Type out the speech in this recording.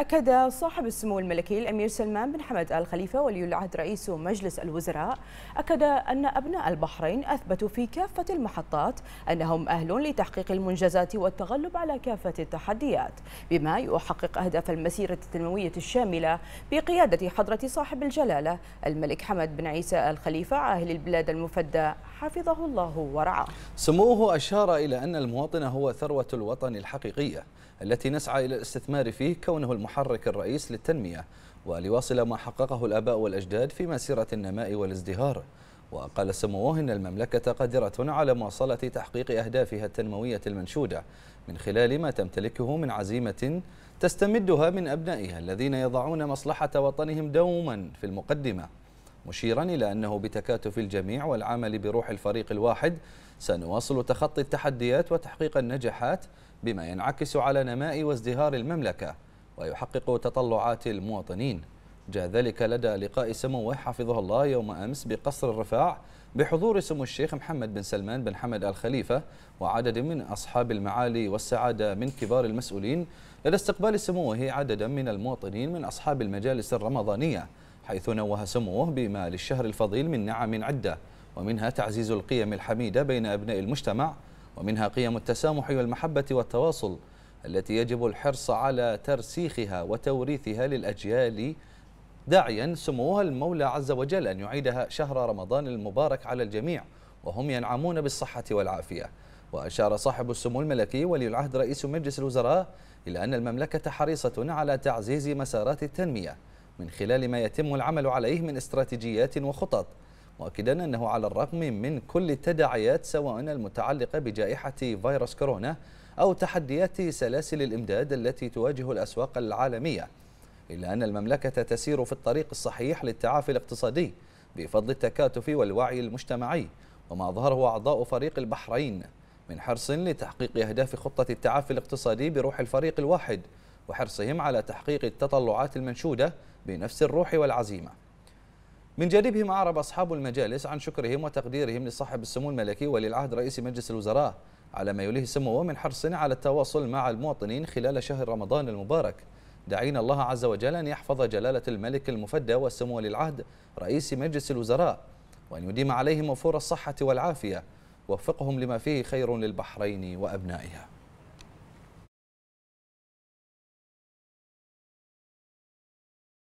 أكد صاحب السمو الملكي الأمير سلمان بن حمد آل خليفة ولي العهد رئيس مجلس الوزراء أكد أن أبناء البحرين أثبتوا في كافة المحطات أنهم أهل لتحقيق المنجزات والتغلب على كافة التحديات بما يحقق أهداف المسيرة التنموية الشاملة بقيادة حضرة صاحب الجلالة الملك حمد بن عيسى آل خليفة عاهل البلاد المفدى حفظه الله ورعاه سموه أشار إلى أن المواطن هو ثروة الوطن الحقيقية التي نسعى إلى الاستثمار فيه كونه المحطة المحرك الرئيس للتنمية وليواصل ما حققه الآباء والأجداد في مسيرة النماء والازدهار وقال سموه إن المملكة قادرة على مواصلة تحقيق أهدافها التنموية المنشودة من خلال ما تمتلكه من عزيمة تستمدها من أبنائها الذين يضعون مصلحة وطنهم دوما في المقدمة مشيرا إلى أنه بتكاتف الجميع والعمل بروح الفريق الواحد سنواصل تخطي التحديات وتحقيق النجاحات بما ينعكس على نماء وازدهار المملكة ويحقق تطلعات المواطنين جاء ذلك لدى لقاء سموه حفظه الله يوم أمس بقصر الرفاع بحضور سمو الشيخ محمد بن سلمان بن حمد الخليفة وعدد من أصحاب المعالي والسعادة من كبار المسؤولين لدى استقبال سموه عددا من المواطنين من أصحاب المجالس الرمضانية حيث نوه سموه بما للشهر الفضيل من نعم عدة ومنها تعزيز القيم الحميدة بين أبناء المجتمع ومنها قيم التسامح والمحبة والتواصل التي يجب الحرص على ترسيخها وتوريثها للأجيال داعيا سموها المولى عز وجل أن يعيدها شهر رمضان المبارك على الجميع وهم ينعمون بالصحة والعافية وأشار صاحب السمو الملكي ولي العهد رئيس مجلس الوزراء إلى أن المملكة حريصة على تعزيز مسارات التنمية من خلال ما يتم العمل عليه من استراتيجيات وخطط مؤكدا أنه على الرغم من كل التداعيات سواء المتعلقة بجائحة فيروس كورونا أو تحديات سلاسل الإمداد التي تواجه الأسواق العالمية إلا أن المملكة تسير في الطريق الصحيح للتعافي الاقتصادي بفضل التكاتف والوعي المجتمعي وما أظهره أعضاء فريق البحرين من حرص لتحقيق أهداف خطة التعافي الاقتصادي بروح الفريق الواحد وحرصهم على تحقيق التطلعات المنشودة بنفس الروح والعزيمة من جانبهم أعرب أصحاب المجالس عن شكرهم وتقديرهم لصاحب السمو الملكي وللعهد رئيس مجلس الوزراء على ما يليه سموه من حرص على التواصل مع المواطنين خلال شهر رمضان المبارك داعين الله عز وجل أن يحفظ جلالة الملك المفدى والسمو ولي العهد رئيس مجلس الوزراء وأن يديم عليهم وفور الصحة والعافية ووفقهم لما فيه خير للبحرين وأبنائها